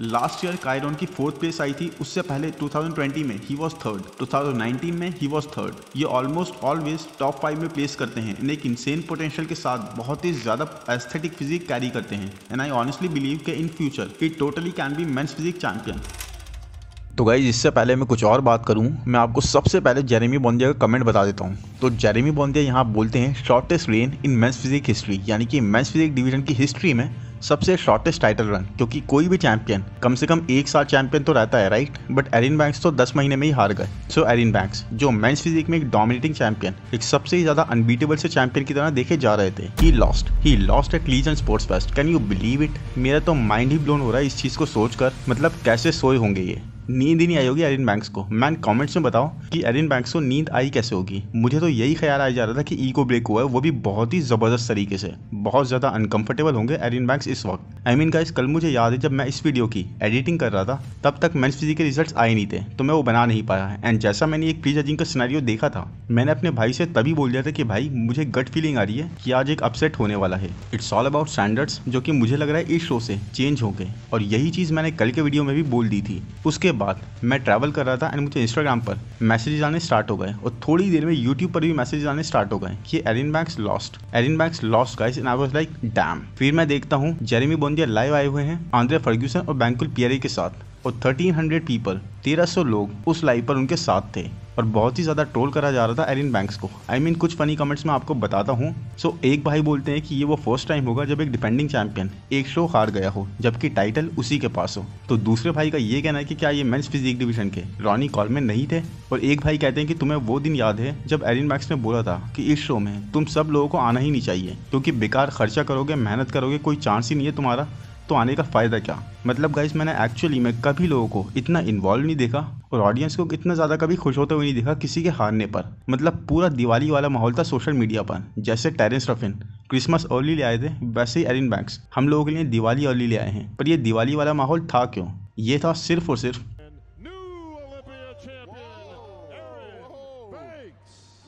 last year कायरॉन की fourth place I थी उससे पहले 2020 में ही वॉज थर्ड 2019 में ही वॉज थर्ड ये ऑलमोस्ट ऑलवेज टॉप फाइव में प्लेस करते हैं लेकिन एक पोटेंशियल के साथ बहुत ही ज़्यादा एस्थेटिक फिजिक कैरी करते हैं एंड आई ऑनेस्टली बिलीव के in future it totally can be men's physique champion तो गाइज इससे पहले मैं कुछ और बात करूं मैं आपको सबसे पहले जेरेमी बोंदिया का कमेंट बता देता हूं तो जेरेमी बोंदिया यहां बोलते हैं shortest reign in men's physique history यानी कि मेंस फिजिक डिवीजन की हिस्ट्री में सबसे शॉर्टेस्ट टाइटल रन क्योंकि कोई भी चैंपियन कम से कम एक साल चैंपियन तो रहता है राइट बट एरिन बैंक्स तो दस महीने में ही हार गए सो एरिन बैंक्स जो मेंस फिजिक में एक डोमिनेटिंग चैंपियन एक सबसे ज्यादा अनबीटेबल से चैंपियन की तरह देखे जा रहे थे he lost he lost at Legion sports fest can you believe it मेरा तो माइंड ही ब्लोन हो रहा है इस चीज को सोचकर मतलब कैसे सोए होंगे ये नींद ही नहीं आई होगी एरिन बैंक्स को मैन कमेंट्स में बताओ कि एरिन बैंक्स को नींद आई कैसे होगी मुझे तो यही ख्याल आया जा रहा था कि ईगो ब्रेक हुआ है वो भी बहुत ही ज़बरदस्त तरीके से बहुत ज़्यादा अनकंफर्टेबल होंगे एरिन बैंक्स इस वक्त आई मीन गाइस कल मुझे याद है जब मैं इस वीडियो की एडिटिंग कर रहा था तब तक मेन्स फिजिक के रिजल्ट आए नहीं थे तो मैं वो बना नहीं पाया एंड जैसा मैंने एक प्री जजिंग का सीनारियो देखा था मैंने अपने भाई से तभी बोल दिया था कि भाई मुझे गट फीलिंग आ रही है कि आज एक अपसेट होने वाला है इट्स ऑल अबाउट स्टैंडर्ड्स जो कि मुझे लग रहा है इस शो से चेंज हो गए और यही चीज़ मैंने कल के वीडियो में भी बोल दी थी उसके बाद मैं ट्रैवल कर रहा था एंड मुझे इंस्टाग्राम पर मैसेजेस आने स्टार्ट हो गए और थोड़ी देर में यूट्यूब पर भी मैसेजेस आने स्टार्ट हो गए कि Erin Banks lost Erin Banks lost guys and I was like damn फिर मैं देखता हूँ जेरेमी बोंदिया लाइव आए हुए हैं आंद्रे फर्ग्यूसन और बैंकुल पियरी के साथ और थर्टीन हंड्रेड पीपल तेरह सौ लोग उस लाइव पर उनके साथ थे और बहुत ही ज़्यादा ट्रोल करा जा रहा था एरिन बैंक्स को आई I मीन mean, कुछ फनी कमेंट्स मैं आपको बताता हूँ सो so, एक भाई बोलते हैं कि ये वो फर्स्ट टाइम होगा जब एक डिफेंडिंग चैंपियन एक शो हार गया हो जबकि टाइटल उसी के पास हो तो दूसरे भाई का ये कहना है कि क्या ये मेन्स फिजिक डिवीजन के रॉनी में नहीं थे और एक भाई कहते हैं कि तुम्हें वो दिन याद है जब एरिन बैंक्स ने बोला था कि इस शो में तुम सब लोगों को आना ही नहीं चाहिए क्योंकि बेकार खर्चा करोगे मेहनत करोगे कोई चांस ही नहीं है तुम्हारा तो आने का फ़ायदा क्या मतलब गाइस मैंने एक्चुअली में कभी लोगों को इतना इन्वॉल्व नहीं देखा और ऑडियंस को इतना ज़्यादा कभी खुश होते हुए नहीं देखा किसी के हारने पर मतलब पूरा दिवाली वाला माहौल था सोशल मीडिया पर जैसे टेरेंस रफिन क्रिसमस अर्ली ले आए थे वैसे ही एरिन बैंक्स हम लोगों के लिए दिवाली अर्ली ले आए हैं पर ये दिवाली वाला माहौल था क्यों ये था सिर्फ और सिर्फ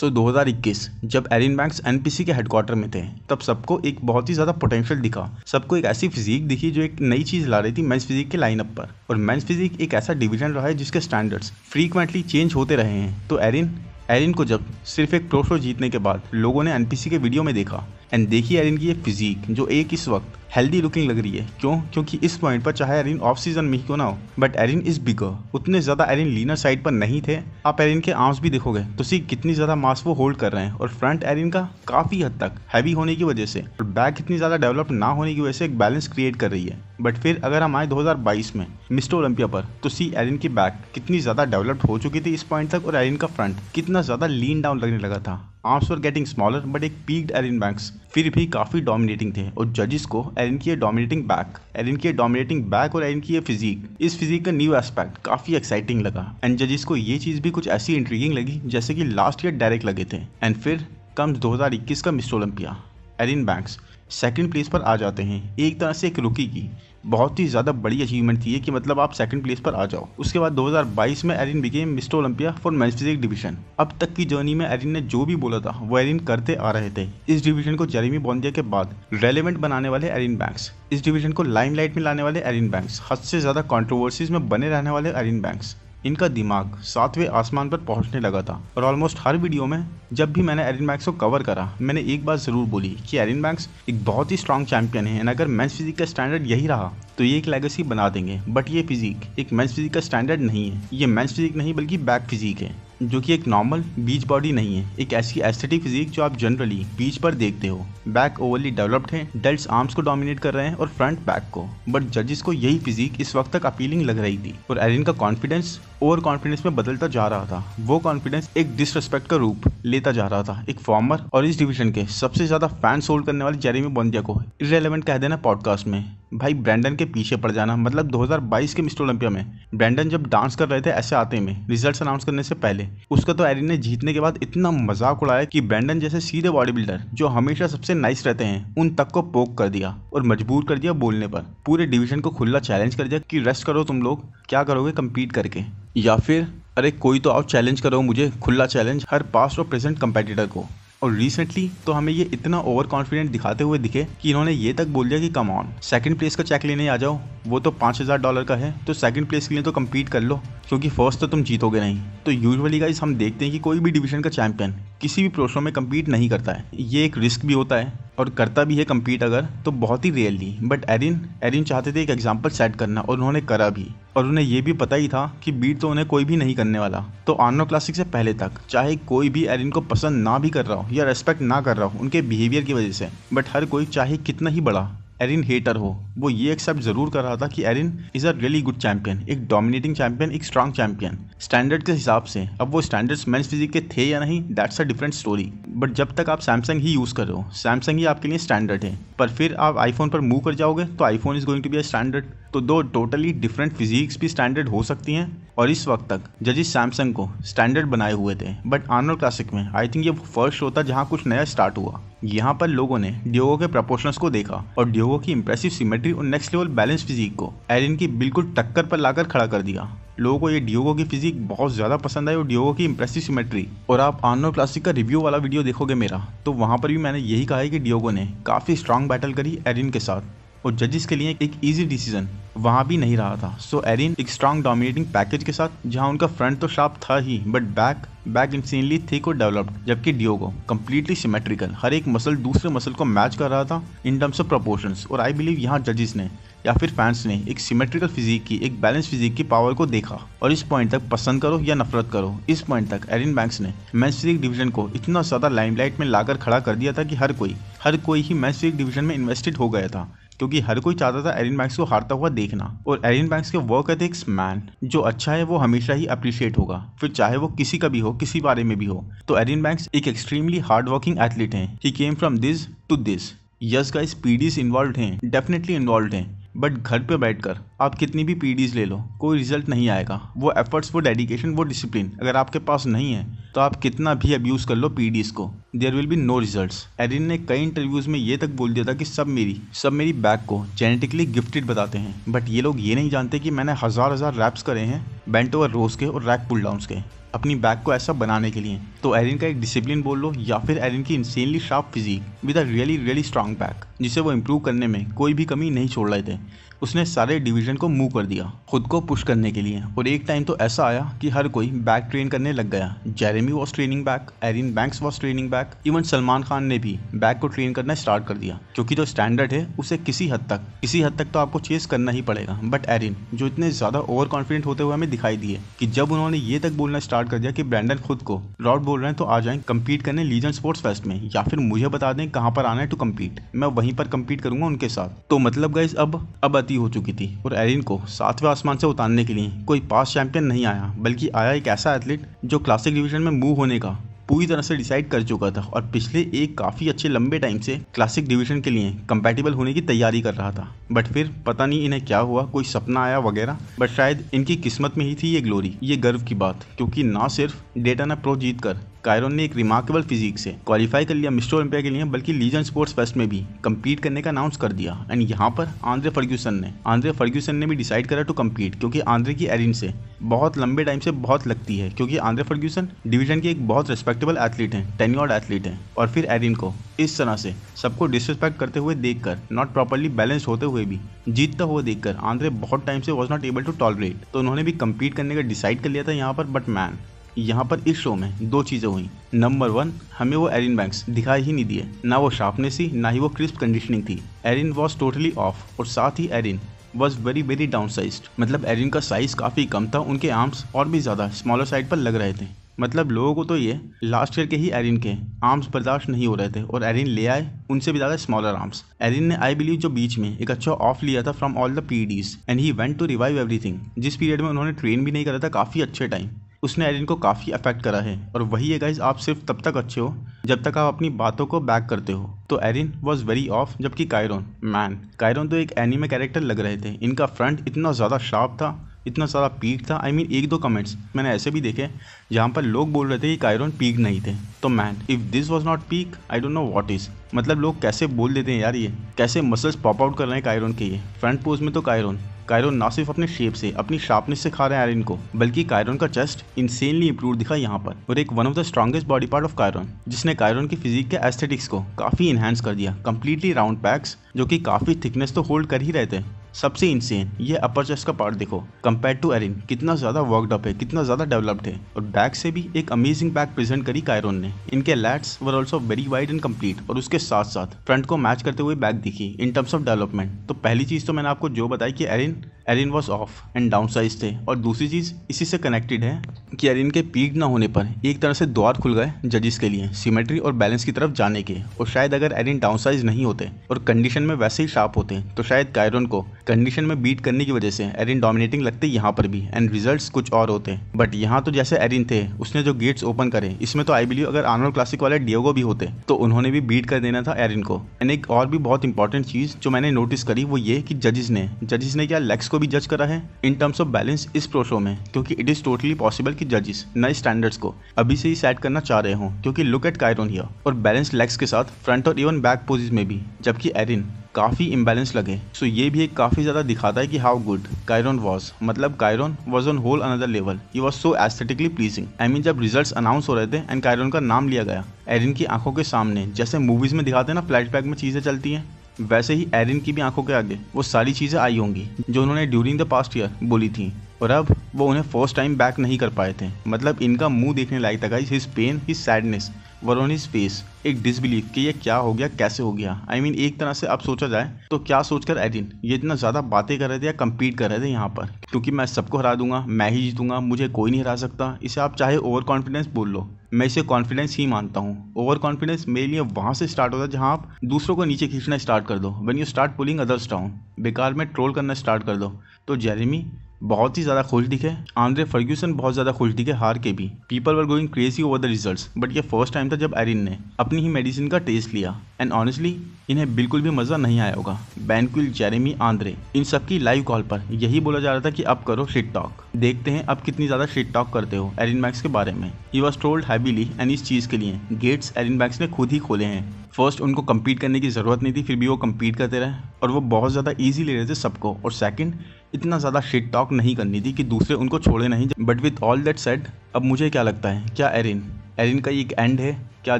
सो 2021 जब एरिन बैंक्स एनपीसी के हेडक्वार्टर में थे तब सबको एक बहुत ही ज़्यादा पोटेंशियल दिखा सबको एक ऐसी फिजिक दिखी जो एक नई चीज़ ला रही थी मेंस फिजिक के लाइनअप पर और मेंस फिजिक एक ऐसा डिवीजन रहा है जिसके स्टैंडर्ड्स फ्रीक्वेंटली चेंज होते रहे हैं तो एरिन एरिन को जब सिर्फ एक प्रोशो शो जीतने के बाद लोगों ने एनपीसी के वीडियो में देखा एंड देखिए एरिन की ये फिजिक जो एक इस वक्त हेल्दी लुकिंग लग रही है क्यों क्योंकि इस पॉइंट पर चाहे अरिन ऑफ सीजन में ही क्यों ना हो बट एरिन इज बिगर उतने ज्यादा एरिन लीनर साइड पर नहीं थे आप एरिन के आर्म्स भी देखोगे तो सी कितनी ज्यादा मास वो होल्ड कर रहे हैं और फ्रंट एरिन का काफी हद तक हैवी होने की वजह से और बैक इतनी ज्यादा डेवलप ना होने की वजह से एक बैलेंस क्रिएट कर रही है बट फिर अगर हम आए 2022 में मिस्टर ओलंपिया पर तो सी एरिन की बैक कितनी ज्यादा डेवलप्ड हो चुकी थी इस पॉइंट तक और एरिन का फ्रंट कितना ज्यादा लीन डाउन लगने लगा था arms were getting smaller but एक पीक्ड एरिन बैंक्स फिर भी काफ़ी डोमिनेटिंग थे और जजेस को एरिन की डोमिनेटिंग बैक एरिन की डोमिनेटिंग बैक और एरिन की ये फिजिक इस फिजिक का न्यू एस्पेक्ट काफ़ी एक्साइटिंग लगा एंड जजेस को ये चीज़ भी कुछ ऐसी इंट्रीगिंग लगी जैसे कि लास्ट ईयर डायरेक्ट लगे थे एंड फिर कम्स 2021 का Mr Olympia Erin Banks second place पर आ जाते हैं एक तरह से एक रुकी की बहुत ही ज़्यादा बड़ी अचीवमेंट थी कि मतलब आप सेकंड प्लेस पर आ जाओ उसके बाद 2022 में Erin became Mr Olympia for men's physique division अब तक की जर्नी में एरिन ने जो भी बोला था वो एरिन करते आ रहे थे इस डिवीजन को जेरेमी बॉन्दिया के बाद रेलिवेंट बनाने वाले एरिन बैंक्स इस डिवीजन को लाइमलाइट में लाने वाले एरिन बैंक्स हद से ज़्यादा कॉन्ट्रोवर्सीज में बने रहने वाले एरिन बैंक्स इनका दिमाग सातवें आसमान पर पहुंचने लगा था और ऑलमोस्ट हर वीडियो में जब भी मैंने एरिन मैक्स को कवर करा मैंने एक बात ज़रूर बोली कि एरिन मैक्स एक बहुत ही स्ट्रांग चैंपियन है एंड अगर मेंस फिजिक का स्टैंडर्ड यही रहा तो ये एक लेगेसी बना देंगे बट ये फिजिक एक मेंस फिजिक का स्टैंडर्ड नहीं है ये मेंस फिजिक नहीं बल्कि बैक फिजिक है जो कि एक नॉर्मल बीच बॉडी नहीं है एक ऐसी एस्थेटिक फिजिक जो आप जनरली बीच पर देखते हो बैक ओवरली डेवलप्ड है डेल्ट आर्म्स को डोमिनेट कर रहे हैं और फ्रंट बैक को बट जजेस को यही फिजिक इस वक्त तक अपीलिंग लग रही थी और एरिन का कॉन्फिडेंस ओवर कॉन्फिडेंस में बदलता जा रहा था वो कॉन्फिडेंस एक डिसरेस्पेक्ट का रूप लेता जा रहा था एक फॉर्मर और इस डिविजन के सबसे ज्यादा फैंस होल्ड करने वाले जेरेमी बॉन्दिया को इरेलीवेंट कह देना पॉडकास्ट में भाई ब्रैंडन के पीछे पड़ जाना मतलब 2022 के मिस्टर ओलंपिया में ब्रैंडन जब डांस कर रहे थे ऐसे आते में रिजल्ट्स अनाउंस करने से पहले उसका तो एरिन ने जीतने के बाद इतना मजाक उड़ाया कि ब्रैंडन जैसे सीधे बॉडी बिल्डर जो हमेशा सबसे नाइस रहते हैं उन तक को पोक कर दिया और मजबूर कर दिया बोलने पर पूरे डिविजन को खुला चैलेंज कर दिया कि रेस्ट करो तुम लोग क्या करोगे कम्पीट करके या फिर अरे कोई तो आओ चैलेंज करो मुझे खुला चैलेंज हर पास्ट और प्रेजेंट कम्पिटिटर को और रिसेंटली तो हमें ये इतना ओवर कॉन्फिडेंट दिखाते हुए दिखे कि इन्होंने ये तक बोल दिया कि कम ऑन सेकंड प्लेस का चेक लेने आ जाओ वो तो पाँच हज़ार डॉलर का है तो सेकंड प्लेस के लिए तो कम्पीट कर लो क्योंकि फर्स्ट तो तुम जीतोगे नहीं तो यूजुअली गाइज हम देखते हैं कि कोई भी डिवीजन का चैंपियन किसी भी प्रोशो में कम्पीट नहीं करता है ये एक रिस्क भी होता है और करता भी है कम्पीट अगर तो बहुत ही रियली बट एरिन एरिन चाहते थे एक एग्जाम्पल सेट करना और उन्होंने करा भी और उन्हें यह भी पता ही था कि बीट तो उन्हें कोई भी नहीं करने वाला तो आर्नो क्लासिक से पहले तक चाहे कोई भी एरिन को पसंद ना भी कर रहा हो या रेस्पेक्ट ना कर रहा हो उनके बिहेवियर की वजह से बट हर कोई चाहे कितना ही बड़ा एरिन हेटर हो वो ये एक्सेप्ट जरूर कर रहा था कि Erin is a really good champion एक डोमिनेटिंग चैंपियन एक स्ट्रांग चैंपियन स्टैंडर्ड के हिसाब से अब वो स्टैंडर्ड्स मेंस फिजिक के थे या नहीं that's a different story but जब तक आप सैमसंग ही यूज़ कर रहे हो सैमसंग ही आपके लिए स्टैंडर्ड है पर फिर आप आईफोन पर मूव कर जाओगे तो iPhone is going to be a standard तो दो टोटली डिफरेंट फिजिक्स भी स्टैंडर्ड हो सकती हैं और इस वक्त तक जजिस सैमसंग को स्टैंडर्ड बनाए हुए थे बट आनर क्लासिक में आई थिंक ये फर्स्ट होता जहाँ कुछ नया स्टार्ट हुआ यहाँ पर लोगों ने डियोगो के प्रपोर्शनस को देखा और डियोगो की इम्प्रेसिव सिमेट्री और नेक्स्ट लेवल बैलेंस फिजिक को एरिन की बिल्कुल टक्कर पर लाकर खड़ा कर दिया लोगों को ये डियोगो की फिजिक बहुत ज़्यादा पसंद आई और डियोगो की इम्प्रेसिव सिमेट्री और आप आर्नो क्लासिक का रिव्यू वाला वीडियो देखोगे मेरा तो वहाँ पर भी मैंने यही कहा है कि डियोगो ने काफ़ी स्ट्रांग बैटल करी एरिन के साथ और जजेस के लिए एक ईजी डिसीजन वहाँ भी नहीं रहा था सो एरिन एक स्ट्रांग डोमिनेटिंग पैकेज के साथ जहाँ उनका फ्रंट तो शार्प था ही but back back insanely thick और डेवलप्ड जबकि डियोगो कम्प्लीटली सिमेट्रिकल हर एक मसल दूसरे मसल को मैच कर रहा था इन टर्म्स ऑफ प्रपोर्शन और आई बिलीव यहाँ जजेस ने या फिर फैंस ने एक सिमेट्रिकल फिजिक की एक बैलेंस फिजिक की पावर को देखा और इस पॉइंट तक पसंद करो या नफरत करो इस पॉइंट तक एरिन बैंक्स ने मैं फिजिक डिवीजन को इतना ज़्यादा लाइमलाइट में लाकर खड़ा कर दिया था कि हर कोई हर कोई ही मैं फिजिक डिवीजन में इन्वेस्टेड हो गया था क्योंकि हर कोई चाहता था एरिन बैंक्स को हारता हुआ देखना और एरिन बैंक्स के वर्क एथिक्स मैन जो अच्छा है वो हमेशा ही अप्रिशिएट होगा फिर चाहे वो किसी का भी हो किसी बारे में भी हो तो एरिन बैंक्स एक एक्सट्रीमली हार्ड वर्किंग एथलीट है he came from this to this yes guys PEDs involve हैं डेफिनेटली इन्वॉल्व हैं बट घर पे बैठकर आप कितनी भी पीडीज ले लो कोई रिजल्ट नहीं आएगा वो एफर्ट्स वो डेडिकेशन वो डिसिप्लिन अगर आपके पास नहीं है तो आप कितना भी अब्यूज़ कर लो पीडीज को there will be no result Erin ने कई इंटरव्यूज़ में ये तक बोल दिया था कि सब मेरी सब मेरी बैक को जेनेटिकली गिफ्टेड बताते हैं बट ये लोग ये नहीं जानते कि मैंने हज़ार हज़ार रैप्स करे हैं बेंट ओवर रोज के और रैक पुल डाउन के अपनी बैक को ऐसा बनाने के लिए तो एरिन का एक डिसिप्लिन बोल लो या फिर एरिन की insanely sharp physique with a really really strong back जिसे वो इम्प्रूव करने में कोई भी कमी नहीं छोड़ रहे थे उसने सारे डिवीज़न को मूव कर दिया खुद को पुश करने के लिए और एक टाइम तो ऐसा आया कि हर कोई बैक ट्रेन करने लग गया Jeremy was training back Erin Banks was training back even Salman Khan ने भी बैक को ट्रेन करना स्टार्ट कर दिया क्योंकि जो स्टैंडर्ड है उसे किसी हद तक किसी हद तक तो आपको चेस करना ही पड़ेगा बट एरिन जो इतने ज़्यादा ओवर कॉन्फिडेंट होते हुए हमें दिखाई दिए कि जब उन्होंने ये तक बोलना स्टार्ट कर दिया कि ब्रैंडन खुद को रॉड बोल रहे हैं तो आ जाए कम्पीट करने लीजन स्पोर्ट्स फेस्ट में या फिर मुझे बता दें कहाँ पर आना है टू कम्पीट मैं वहीं पर कम्पीट करूंगा उनके साथ तो मतलब गाइज अब अब गलती हो चुकी थी और एरिन को सातवें आसमान से उतारने के लिए कोई पास चैंपियन नहीं आया बल्कि आया एक ऐसा एथलीट जो क्लासिक डिवीजन में मूव होने का पूरी तरह से डिसाइड कर चुका था और पिछले एक काफ़ी अच्छे लंबे टाइम से क्लासिक डिवीजन के लिए कंपैटिबल होने की तैयारी कर रहा था बट फिर पता नहीं इन्हें क्या हुआ कोई सपना आया वगैरह बट शायद इनकी किस्मत में ही थी ये ग्लोरी ये गर्व की बात क्योंकि ना सिर्फ डेटा ने प्रो जीत कर कायरन ने एक रिमार्केबल फिजिक से क्वालिफाई कर लिया मिस्टर ओलंपिया के लिए बल्कि लीजन स्पोर्ट्स फेस्ट में भी कम्पीट करने का अनाउंस कर दिया एंड यहाँ पर आंद्रे फर्ग्यूसन ने आंद्रे फर्ग्यूसन ने भी डिसाइड करा टू कम्पीट क्योंकि आंद्रे की एरिन से बहुत लंबे टाइम से बहुत लगती है क्योंकि आंद्रे फर्ग्यूसन डिविजन के एक बहुत रिस्पेक्टेबल एथलीट हैं टेन्योर्ड एथलीट हैं और फिर एरिन को इस तरह से सबको डिसरिस्पेक्ट करते हुए देखकर नॉट प्रॉपरली बैलेंस होते हुए भी जीतता हुआ देखकर आंद्रे बहुत टाइम से was not able to tolerate तो उन्होंने भी कम्पीट करने का डिसाइड कर लिया था यहाँ पर बट मैन यहाँ पर इस शो में दो चीज़ें हुई नंबर वन हमें वो एरिन बैंक्स दिखाई ही नहीं दिए ना वो शार्पनेस ही ना ही वो क्रिस्प कंडीशनिंग थी एरिन वॉज टोटली ऑफ और साथ ही Erin was very very down size मतलब एरिन का साइज काफ़ी कम था उनके आर्म्स और भी ज़्यादा स्मॉलर साइड पर लग रहे थे मतलब लोगों को तो ये लास्ट ईयर के ही एरिन के आर्म्स बर्दाश्त नहीं हो रहे थे और एरिन ले आए उनसे भी ज़्यादा स्मॉलर आर्म्स एरिन ने आई बिलीव जो बीच में एक अच्छा ऑफ लिया था from all the PEDs and he went to revive everything जिस पीरियड में उन्होंने ट्रेन भी नहीं करा था काफ़ी अच्छे टाइम उसने एरिन को काफ़ी अफेक्ट करा है और वही है गाइज आप सिर्फ तब तक अच्छे हो जब तक आप अपनी बातों को बैक करते हो तो एरिन वॉज वेरी ऑफ जबकि कायरोन मैन कायरोन तो एक एनिमे कैरेक्टर लग रहे थे इनका फ्रंट इतना ज़्यादा शार्प था इतना सारा पीक था आई I मीन mean, एक दो कमेंट्स मैंने ऐसे भी देखे जहाँ पर लोग बोल रहे थे कि कायरोन पीक नहीं थे तो man if this was not peak I don't know what is मतलब लोग कैसे बोल देते हैं यार ये कैसे मसल्स पॉप आउट कर रहे हैं कायरोन के ये फ्रंट पोज में तो कायरोन कायरन ना सिर्फ अपने शेप से अपनी शार्पनेस से खा रहे हैं आयरन को बल्कि कायरन का चेस्ट इंसेनली इंप्रूव दिखा यहाँ पर और एक one of the strongest body part of Kyron जिसने कायरन की फिजिक के एस्थेटिक्स को काफी इनहेंस कर दिया कम्प्लीटली राउंड पैक्स जो कि काफी थिकनेस तो होल्ड कर ही रहे थे सबसे इंसेन ये अपर चेस्ट का पार्ट देखो कंपेयर टू एरिन कितना ज्यादा वर्कड अप है कितना ज्यादा डेवलप्ड है और बैक से भी एक अमेजिंग बैक प्रेजेंट करी कायरोन ने इनके lats were also very wide and complete और उसके साथ साथ फ्रंट को मैच करते हुए बैक दिखी इन टर्म्स ऑफ डेवलपमेंट तो पहली चीज तो मैंने आपको जो बताई कि Erin Erin was off and down size थे और दूसरी चीज इसी से कनेक्टेड है कि एरिन के पीक ना होने पर एक तरह से द्वार खुल गए जजिस के लिए सिमेट्री और बैलेंस की तरफ जाने के और शायद अगर एरिन डाउन साइज नहीं होते और कंडीशन में वैसे ही शार्प होते तो शायद कायरोन को कंडीशन में बीट करने की वजह से एरिन डोमिनेटिंग लगते यहाँ पर भी एंड रिजल्ट कुछ और होते हैं बट यहाँ तो जैसे एरिन थे उसने जो गेट्स ओपन करे इसमें तो आई बिलीव अगर आर्नोल्ड क्लासिक वाले डियोगो भी होते तो उन्होंने भी बीट कर देना था एरिन को एंड एक और भी बहुत इंपॉर्टेंट चीज जो मैंने नोटिस करी वो ये कि जजेस ने जजेस ने क्या लेग्स को भी जज करा है इन टर्म्स ऑफ बैलेंस इस प्रोशो में क्योंकि इट इज टोटली पॉसिबल कि जजेस नए स्टैंडर्ड्स को अभी से ही सेट करना चाह रहे हो क्योंकि लुक एट कायरोन हियर और बैलेंस लेग्स के साथ फ्रंट और इवन बैक पोजिस में भी जबकि एरिन काफ़ी इम्बेलेंस लगे सो ये भी एक काफ़ी ज़्यादा दिखाता है कि हाउ गुड कायरन वॉज मतलब Kyron was on whole another level he was so aesthetically pleasing I mean जब रिजल्ट अनाउंस हो रहे थे एंड कायरन का नाम लिया गया एरिन की आंखों के सामने जैसे मूवीज में दिखाते हैं ना फ्लैशबैक में चीज़ें चलती हैं वैसे ही एरिन की भी आंखों के आगे वो सारी चीज़ें आई होंगी जो उन्होंने ड्यूरिंग द पास्ट ईयर बोली थी और अब वो उन्हें फर्स्ट टाइम बैक नहीं कर पाए थे मतलब इनका मुंह देखने लायक था guys his pain his sadness वरोनिस फेस एक डिसबिलीफ कि ये क्या हो गया कैसे हो गया आई I मीन mean, एक तरह से अब सोचा जाए तो क्या सोचकर एडिन ये इतना ज़्यादा बातें कर रहे थे या कम्पीट कर रहे थे यहाँ पर क्योंकि मैं सबको हरा दूंगा मैं ही जीतूंगा मुझे कोई नहीं हरा सकता इसे आप चाहे ओवर कॉन्फिडेंस बोल लो मैं इसे कॉन्फिडेंस ही मानता हूँ ओवर कॉन्फिडेंस मेरे लिए वहाँ से स्टार्ट होता है जहाँ आप दूसरों को नीचे खींचना स्टार्ट कर दो when you start pulling others down बेकार में ट्रोल करना स्टार्ट कर दो तो जेरेमी बहुत ही ज़्यादा खुश दिखे आंद्रे फर्ग्यूसन बहुत ज़्यादा खुश दिखे हार के भी people were going crazy over the results but ये फर्स्ट टाइम था जब एरिन ने अपनी ही मेडिसिन का टेस्ट लिया एंड ऑनेस्टली इन्हें बिल्कुल भी मज़ा नहीं आया होगा बैंकुल जेरेमी आंद्रे इन सबकी लाइव कॉल पर यही बोला जा रहा था कि अब करो शिट टॉक देखते हैं अब कितनी ज़्यादा शिट टॉक करते हो एरिन मैक्स के बारे में यू वॉज टोल्ड हैबिली एंड इस चीज़ के लिए गेट्स एरिन मैक्स ने खुद ही खोले हैं फर्स्ट उनको कम्पीट करने की ज़रूरत नहीं थी फिर भी वो कम्पीट करते रहे और वो बहुत ज़्यादा ईजी ले रहे थे सबको और सेकेंड इतना ज़्यादा शिट टॉक नहीं करनी थी कि दूसरे उनको छोड़े नहीं but with all that set अब मुझे क्या लगता है क्या एरिन एरिन का एक एंड है क्या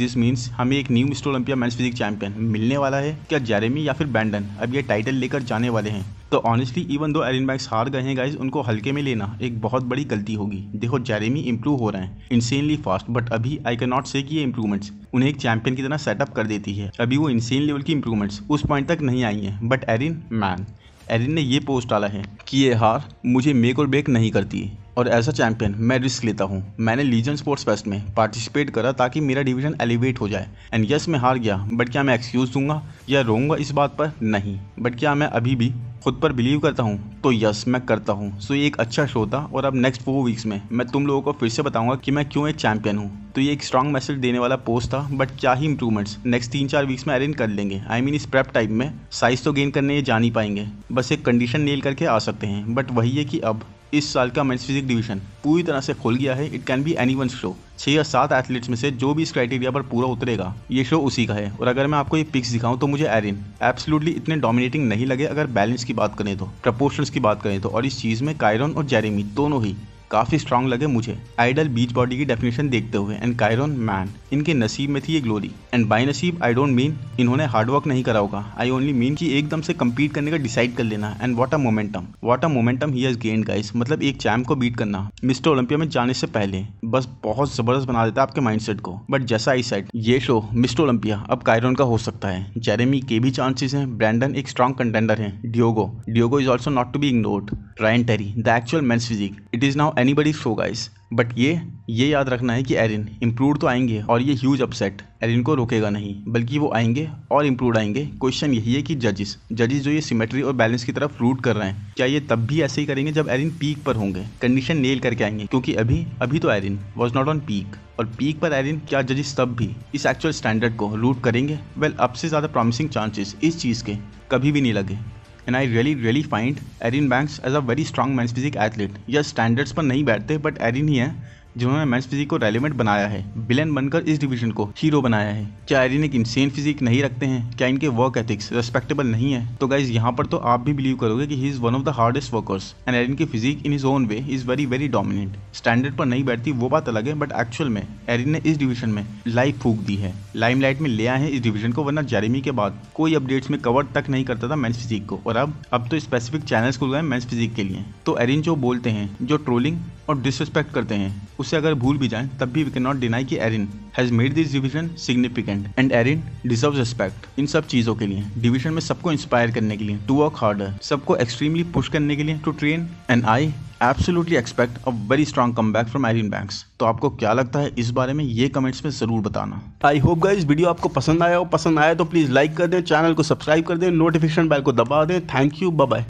दिस मीन्स हमें एक new Mister Olympia men's physique champion मिलने वाला है क्या जेरेमी या फिर बैंडन अब ये टाइटल लेकर जाने वाले हैं तो honestly even though Erin Max हार गए हैं गाइज उनको हल्के में लेना एक बहुत बड़ी गलती होगी देखो जेरेमी इंप्रूव हो रहे हैं इंसेनली फास्ट बट अभी आई कैन नॉट से कि ये इंप्रूवमेंट्स उन्हें एक चैंपियन की तरह सेटअप कर देती है अभी वो इंसेन लेवल की इंप्रूवमेंट्स उस पॉइंट तक नहीं आई हैं बट एरिन मैन एलिन ने ये पोस्ट डाला है कि ये हार मुझे मेक और ब्रेक नहीं करती और एज अ चैंपियन मैं रिस्क लेता हूँ मैंने लीजन स्पोर्ट्स फेस्ट में पार्टिसिपेट करा ताकि मेरा डिवीजन एलिवेट हो जाए एंड यस मैं हार गया बट क्या मैं एक्सक्यूज़ दूंगा या रोऊंगा इस बात पर नहीं बट क्या मैं अभी भी खुद पर बिलीव करता हूँ तो यस मैं करता हूँ सो ये एक अच्छा शो था और अब नेक्स्ट फोर वीक्स में मैं तुम लोगों को फिर से बताऊंगा कि मैं क्यों एक चैंपियन हूँ तो ये एक स्ट्रॉन्ग मैसेज देने वाला पोस्ट था बट क्या ही इंप्रूवमेंट्स नेक्स्ट तीन चार वीक्स में अरेंज कर लेंगे आई I मीन mean, इस प्रेप टाइप में साइज तो गेन करने जा नहीं पाएंगे बस एक कंडीशन नेल करके आ सकते हैं बट वही है कि अब इस साल का मेंस फिजिक डिवीजन पूरी तरह से खोल गया है it can be any one show छः या सात एथलीट्स में से जो भी इस क्राइटेरिया पर पूरा उतरेगा ये शो उसी का है और अगर मैं आपको ये पिक्स दिखाऊं तो मुझे एरिन एब्सोल्युटली इतने डोमिनेटिंग नहीं लगे अगर बैलेंस की बात करें तो प्रपोर्शन की बात करें तो और इस चीज़ में कायरन और जेरेमी दोनों ही काफ़ी स्ट्रांग लगे मुझे आइडल बीच बॉडी की डेफिनेशन देखते हुए एंड कायरन मैन इनके नसीब में थी ये ग्लोरी एंड बाई नसीब आई डोंट मीन इन्होंने हार्डवर्क नहीं करा होगा आई ओनली मीन कि एकदम से कम्पीट करने का डिसाइड कर लेना and what a momentum what a momentum he has gain guys मतलब एक चैम्प को बीट करना मिस्टर ओलंपिया में जाने से पहले बस बहुत जबरदस्त बना देता है आपके माइंड को बट जैसा आई सेट ये शो मिस्टर ओलंपिया अब कायरन का हो सकता है जेरेमी के भी चांसेस हैं ब्रैंडन एक स्ट्रॉन्ग कंटेंडर है Diogo Diogo is also not to be ignored Ryan Terry the actual men's physique it is now anybody so guys but ये ये याद रखना है कि एरिन इम्प्रूव तो आएंगे और ये ह्यूज अपसेट एरिन को रोकेगा नहीं बल्कि वो आएंगे और इम्प्रूव आएंगे क्वेश्चन यही है कि जजेस जजेस जो ये सिमेट्री और बैलेंस की तरफ रूट कर रहे हैं क्या ये तब भी ऐसे ही करेंगे जब एरिन पीक पर होंगे कंडीशन नेल करके आएंगे क्योंकि अभी अभी तो Erin was not on peak और पीक पर एरिन क्या जजेस तब भी इस एक्चुअल स्टैंडर्ड को रूट करेंगे वेल अब से ज़्यादा प्रॉमिसिंग चांसेस इस चीज़ के कभी भी नहीं लगे and I really really find Erin Banks as a very strong men's physique athlete या स्टैंडर्ड्स पर नहीं बैठते बट एरिन ही है जिन्होंने मैथ्स फिजिक को रेलिवेंट बनाया है बिलन बनकर इस डिवीजन को हीरो बनाया है क्या आयरिनिक इंसेन फिजिक नहीं रखते हैं क्या इनके वर्क एथिक्स रेस्पेक्टेबल नहीं है तो गाइज यहाँ पर तो आप भी बिलीव करोगे की is one of the hardest workers and Erin की physique in his own way is very very dominant standard पर नहीं बैठती वो बात अलग है बट एक्चुअल में एरिन ने इस डिवीजन में लाइफ फूक दी है लाइमलाइट में ले आए हैं इस डिवीजन को वरना जेरेमी के बाद कोई अपडेट्स में कवर तक नहीं करता था मेन्स फिजिक को और अब अब तो स्पेसिफिक चैनल्स खुल गए मेन्स फिजिक के लिए तो एरिन जो बोलते हैं जो ट्रोलिंग और डिसरिस्पेक्ट करते हैं उसे अगर भूल भी जाएं तब भी वी कैन नॉट डिनाई कि Erin has made this division significant and Erin deserve respect इन सब चीज़ों के लिए डिवीजन में सबको इंस्पायर करने के लिए टू वर्क हार्डर सबको एक्सट्रीमली पुश करने के लिए to train and I absolutely expect a very strong come back from Erin Banks तो आपको क्या लगता है इस बारे में ये कमेंट्स में ज़रूर बताना आई होप गाइज वीडियो आपको पसंद आया हो पसंद आया तो प्लीज़ लाइक कर दें चैनल को सब्सक्राइब कर दें नोटिफिकेशन बेल को दबा दें थैंक यू बाय